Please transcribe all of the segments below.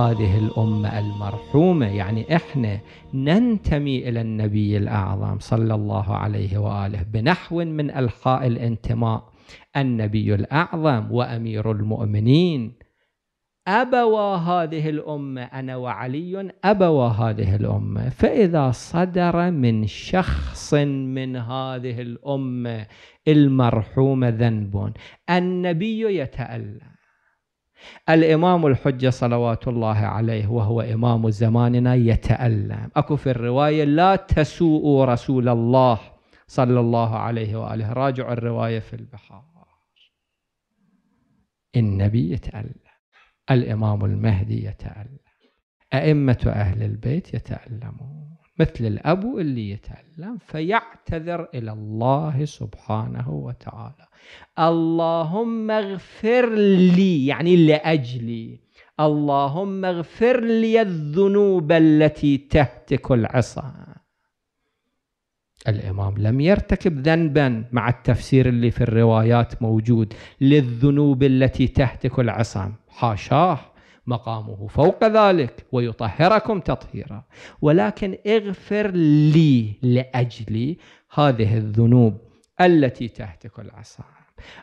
هذه الامه المرحومه يعني احنا ننتمي الى النبي الاعظم صلى الله عليه واله بنحو من الحاء الانتماء النبي الاعظم وامير المؤمنين ابوا هذه الامه انا وعلي ابوا هذه الامه فاذا صدر من شخص من هذه الامه المرحومه ذنب النبي يتالم الإمام الحجة صلوات الله عليه وهو إمام زماننا يتألم أكو في الرواية لا تسوءوا رسول الله صلى الله عليه وآله راجعوا الرواية في البحار النبي يتألم الإمام المهدي يتألم أئمة أهل البيت يتألمون مثل الأب اللي يتألم فيعتذر إلى الله سبحانه وتعالى اللهم اغفر لي يعني لأجلي اللهم اغفر لي الذنوب التي تهتك العصا الإمام لم يرتكب ذنبا مع التفسير اللي في الروايات موجود للذنوب التي تهتك العصا حاشاه مقامه فوق ذلك ويطهركم تطهيرا ولكن اغفر لي لاجلي هذه الذنوب التي تهتك العصا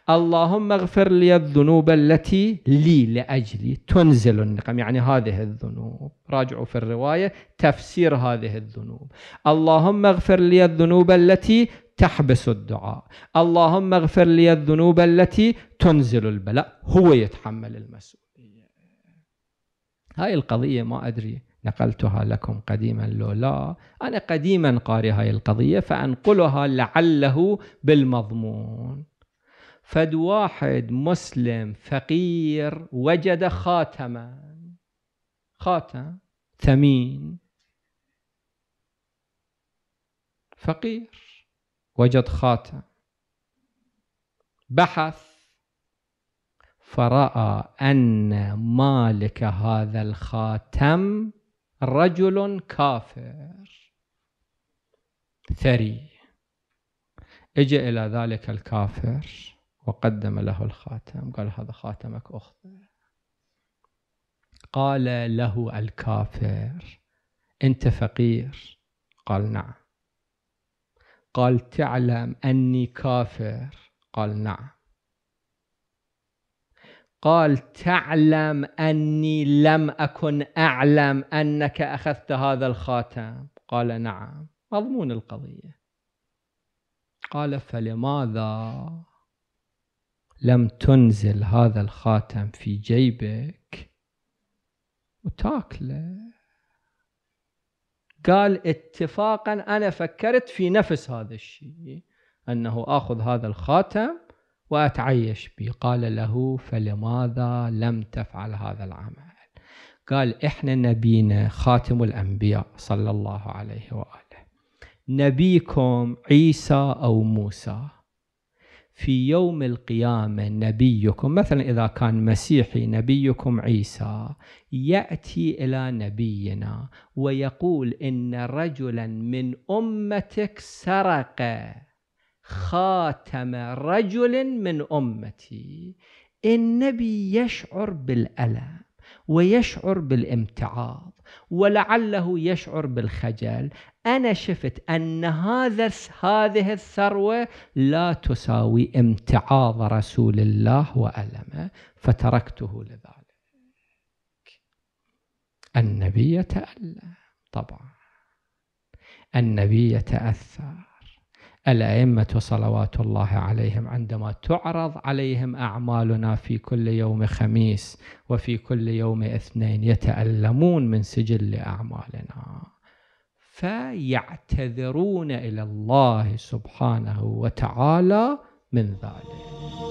اللهم اغفر لي الذنوب التي لي لاجلي تنزل النقم يعني هذه الذنوب راجعوا في الروايه تفسير هذه الذنوب اللهم اغفر لي الذنوب التي تحبس الدعاء اللهم اغفر لي الذنوب التي تنزل البلاء هو يتحمل المسؤول هاي القضية ما أدري نقلتها لكم قديما لو لا أنا قديما قاري هاي القضية فأنقلها لعله بالمضمون فد واحد مسلم فقير وجد خاتما خاتم ثمين فقير وجد خاتم بحث فراى ان مالك هذا الخاتم رجل كافر ثري اجى الى ذلك الكافر وقدم له الخاتم قال هذا خاتمك اخذه قال له الكافر انت فقير قال نعم قال تعلم اني كافر قال نعم قال تعلم أني لم أكن أعلم أنك أخذت هذا الخاتم قال نعم مضمون القضية قال فلماذا لم تنزل هذا الخاتم في جيبك وتاكله قال اتفاقا أنا فكرت في نفس هذا الشيء أنه أخذ هذا الخاتم وأتعيش به قال له فلماذا لم تفعل هذا العمل قال إحنا نبينا خاتم الأنبياء صلى الله عليه وآله نبيكم عيسى أو موسى في يوم القيامة نبيكم مثلا إذا كان مسيحي نبيكم عيسى يأتي إلى نبينا ويقول إن رجلا من أمتك سرق خاتم رجل من امتي النبي يشعر بالالم ويشعر بالامتعاض ولعله يشعر بالخجل انا شفت ان هذا هذه الثروه لا تساوي امتعاض رسول الله والمه فتركته لذلك النبي يتالم طبعا النبي يتاثر الأئمة صلوات الله عليهم عندما تعرض عليهم أعمالنا في كل يوم خميس وفي كل يوم اثنين يتألمون من سجل أعمالنا فيعتذرون إلى الله سبحانه وتعالى من ذلك